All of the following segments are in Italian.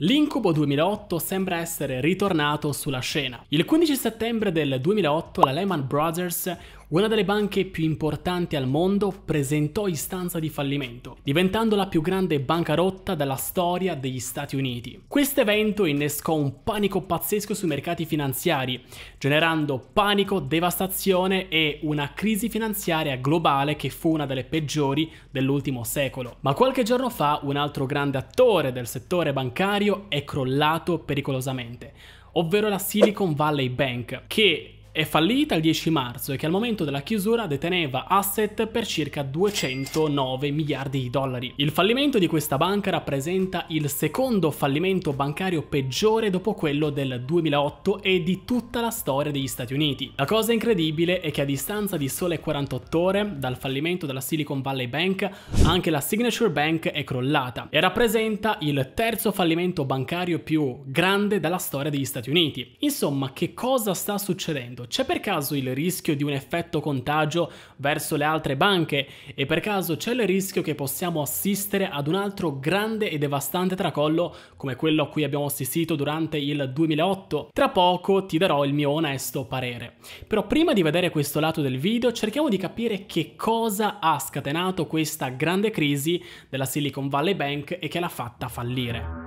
L'incubo 2008 sembra essere ritornato sulla scena. Il 15 settembre del 2008 la Lehman Brothers una delle banche più importanti al mondo presentò istanza di fallimento, diventando la più grande bancarotta della storia degli Stati Uniti. Questo evento innescò un panico pazzesco sui mercati finanziari, generando panico, devastazione e una crisi finanziaria globale che fu una delle peggiori dell'ultimo secolo. Ma qualche giorno fa un altro grande attore del settore bancario è crollato pericolosamente ovvero la Silicon Valley Bank, che è fallita il 10 marzo e che al momento della chiusura deteneva asset per circa 209 miliardi di dollari. Il fallimento di questa banca rappresenta il secondo fallimento bancario peggiore dopo quello del 2008 e di tutta la storia degli Stati Uniti. La cosa incredibile è che a distanza di sole 48 ore dal fallimento della Silicon Valley Bank, anche la Signature Bank è crollata e rappresenta il terzo fallimento bancario più grande della storia degli Stati Uniti. Insomma, che cosa sta succedendo? c'è per caso il rischio di un effetto contagio verso le altre banche? E per caso c'è il rischio che possiamo assistere ad un altro grande e devastante tracollo come quello a cui abbiamo assistito durante il 2008? Tra poco ti darò il mio onesto parere. Però prima di vedere questo lato del video cerchiamo di capire che cosa ha scatenato questa grande crisi della Silicon Valley Bank e che l'ha fatta fallire.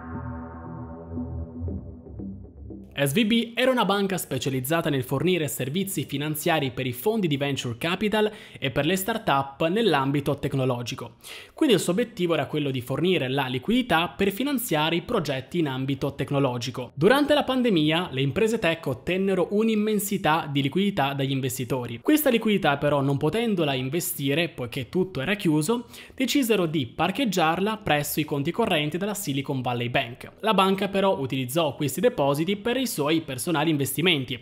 SVB era una banca specializzata nel fornire servizi finanziari per i fondi di venture capital e per le start-up nell'ambito tecnologico. Quindi il suo obiettivo era quello di fornire la liquidità per finanziare i progetti in ambito tecnologico. Durante la pandemia le imprese tech ottennero un'immensità di liquidità dagli investitori. Questa liquidità però non potendola investire, poiché tutto era chiuso, decisero di parcheggiarla presso i conti correnti della Silicon Valley Bank. La banca però utilizzò questi depositi per il suoi personali investimenti.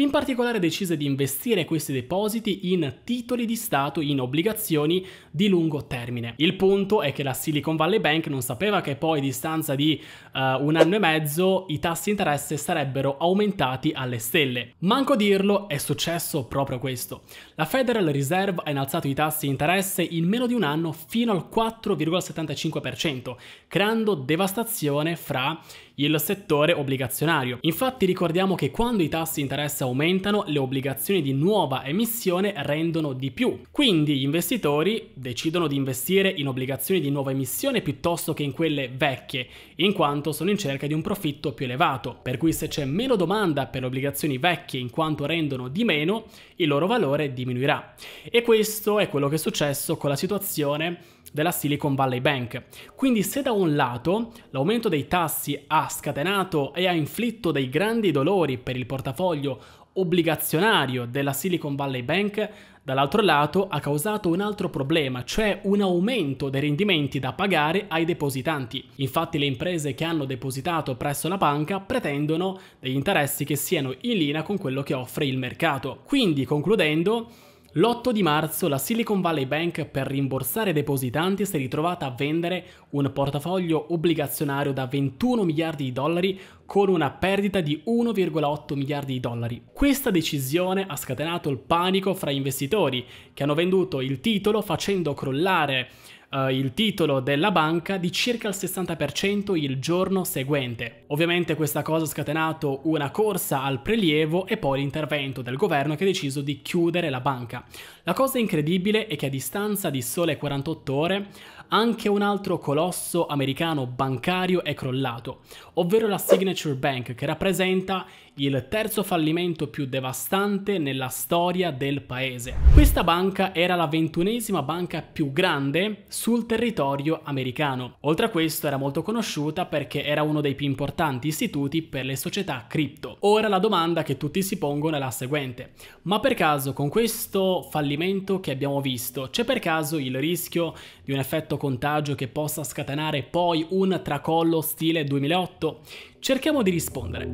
In particolare decise di investire questi depositi in titoli di Stato, in obbligazioni di lungo termine. Il punto è che la Silicon Valley Bank non sapeva che poi, a distanza di uh, un anno e mezzo, i tassi interesse sarebbero aumentati alle stelle. Manco dirlo, è successo proprio questo. La Federal Reserve ha innalzato i tassi interesse in meno di un anno fino al 4,75%, creando devastazione fra il settore obbligazionario. Infatti ricordiamo che quando i tassi di interesse aumentano, le obbligazioni di nuova emissione rendono di più. Quindi gli investitori decidono di investire in obbligazioni di nuova emissione piuttosto che in quelle vecchie, in quanto sono in cerca di un profitto più elevato. Per cui se c'è meno domanda per le obbligazioni vecchie in quanto rendono di meno, il loro valore diminuirà. E questo è quello che è successo con la situazione della Silicon Valley Bank. Quindi se da un lato l'aumento dei tassi ha scatenato e ha inflitto dei grandi dolori per il portafoglio obbligazionario della Silicon Valley Bank, dall'altro lato ha causato un altro problema, cioè un aumento dei rendimenti da pagare ai depositanti. Infatti le imprese che hanno depositato presso la banca pretendono degli interessi che siano in linea con quello che offre il mercato. Quindi, concludendo, l'8 di marzo la Silicon Valley Bank per rimborsare i depositanti si è ritrovata a vendere un portafoglio obbligazionario da 21 miliardi di dollari con una perdita di 1,8 miliardi di dollari. Questa decisione ha scatenato il panico fra investitori che hanno venduto il titolo facendo crollare eh, il titolo della banca di circa il 60% il giorno seguente. Ovviamente questa cosa ha scatenato una corsa al prelievo e poi l'intervento del governo che ha deciso di chiudere la banca. La cosa incredibile è che a distanza di sole 48 ore anche un altro colosso americano bancario è crollato, ovvero la Signature Bank che rappresenta il terzo fallimento più devastante nella storia del paese. Questa banca era la ventunesima banca più grande sul territorio americano. Oltre a questo era molto conosciuta perché era uno dei più importanti istituti per le società cripto. Ora la domanda che tutti si pongono è la seguente. Ma per caso con questo fallimento che abbiamo visto c'è per caso il rischio di un effetto contagio che possa scatenare poi un tracollo stile 2008? Cerchiamo di rispondere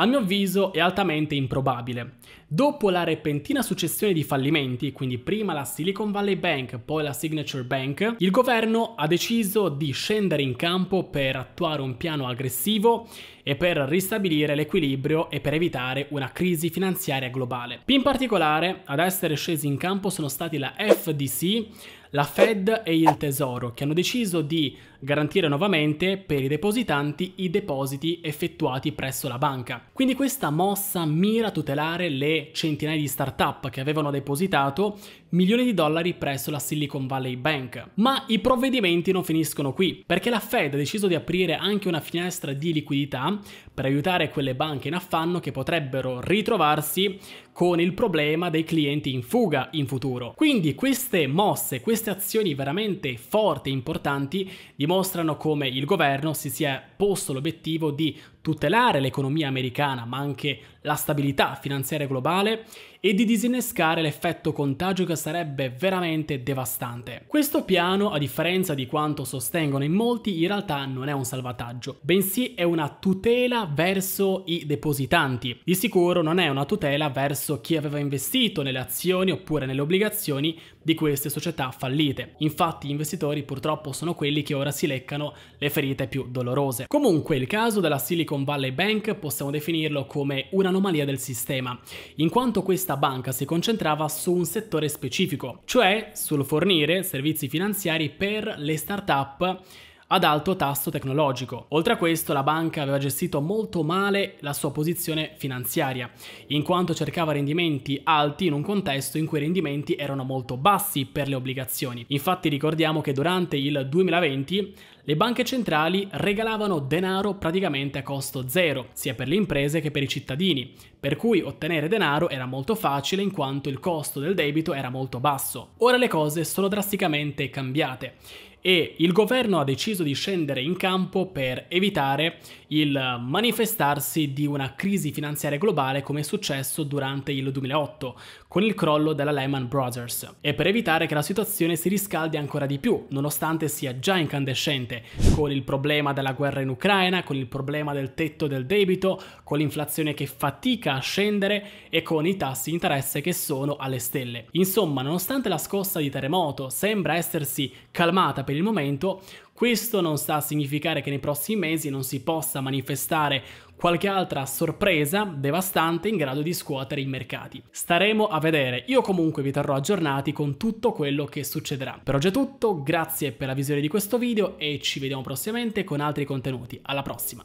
a mio avviso è altamente improbabile. Dopo la repentina successione di fallimenti, quindi prima la Silicon Valley Bank, poi la Signature Bank, il governo ha deciso di scendere in campo per attuare un piano aggressivo e per ristabilire l'equilibrio e per evitare una crisi finanziaria globale. In particolare, ad essere scesi in campo sono stati la FDC, la Fed e il Tesoro, che hanno deciso di garantire nuovamente per i depositanti i depositi effettuati presso la banca. Quindi questa mossa mira a tutelare le centinaia di start-up che avevano depositato milioni di dollari presso la Silicon Valley Bank. Ma i provvedimenti non finiscono qui, perché la Fed ha deciso di aprire anche una finestra di liquidità per aiutare quelle banche in affanno che potrebbero ritrovarsi con il problema dei clienti in fuga in futuro. Quindi queste mosse, queste azioni veramente forti e importanti dimostrano come il governo si sia posto l'obiettivo di tutelare l'economia americana ma anche la stabilità finanziaria globale e di disinnescare l'effetto contagio che sarebbe veramente devastante. Questo piano, a differenza di quanto sostengono in molti, in realtà non è un salvataggio, bensì è una tutela verso i depositanti. Di sicuro non è una tutela verso chi aveva investito nelle azioni oppure nelle obbligazioni di queste società fallite. Infatti gli investitori purtroppo sono quelli che ora si leccano le ferite più dolorose. Comunque il caso della Silicon Silicon Valley Bank possiamo definirlo come un'anomalia del sistema, in quanto questa banca si concentrava su un settore specifico, cioè sul fornire servizi finanziari per le start-up ad alto tasso tecnologico. Oltre a questo, la banca aveva gestito molto male la sua posizione finanziaria, in quanto cercava rendimenti alti in un contesto in cui i rendimenti erano molto bassi per le obbligazioni. Infatti ricordiamo che durante il 2020 le banche centrali regalavano denaro praticamente a costo zero, sia per le imprese che per i cittadini, per cui ottenere denaro era molto facile in quanto il costo del debito era molto basso. Ora le cose sono drasticamente cambiate e il governo ha deciso di scendere in campo per evitare il manifestarsi di una crisi finanziaria globale come è successo durante il 2008 con il crollo della Lehman Brothers e per evitare che la situazione si riscaldi ancora di più nonostante sia già incandescente difficile, con il problema della guerra in Ucraina, con il problema del tetto del debito, con l'inflazione che fatica a scendere e con i tassi di interesse che sono alle stelle. Insomma, nonostante la scossa di terremoto sembra essersi calmata per il momento, questo non sta a significare che nei prossimi mesi non si possa manifestare qualche altra sorpresa devastante in grado di scuotere i mercati. Staremo a vedere, io comunque vi terrò aggiornati con tutto quello che succederà. Per oggi è tutto, grazie per la visione di questo video e ci vediamo prossimamente con altri contenuti. Alla prossima!